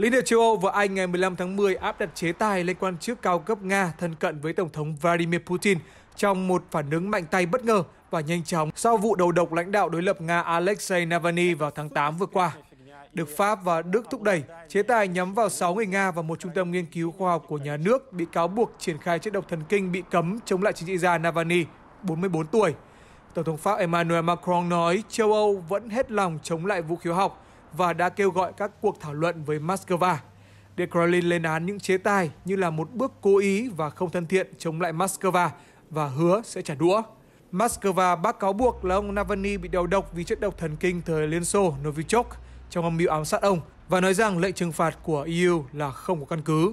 Lý địa châu Âu và Anh ngày 15 tháng 10 áp đặt chế tài lên quan chức cao cấp Nga thân cận với Tổng thống Vladimir Putin trong một phản ứng mạnh tay bất ngờ và nhanh chóng sau vụ đầu độc lãnh đạo đối lập Nga Alexei Navalny vào tháng 8 vừa qua. Được Pháp và Đức thúc đẩy, chế tài nhắm vào 6 người Nga và một trung tâm nghiên cứu khoa học của nhà nước bị cáo buộc triển khai chất độc thần kinh bị cấm chống lại chính trị gia Navalny, 44 tuổi. Tổng thống Pháp Emmanuel Macron nói châu Âu vẫn hết lòng chống lại vũ khí học, và đã kêu gọi các cuộc thảo luận với Moscow. Điện Kremlin lên án những chế tài như là một bước cố ý và không thân thiện chống lại Moscow và hứa sẽ trả đũa. Moscow bác cáo buộc là ông Navalny bị đầu độc vì chất độc thần kinh thời Liên Xô Novichok trong âm mưu ám sát ông và nói rằng lệnh trừng phạt của EU là không có căn cứ.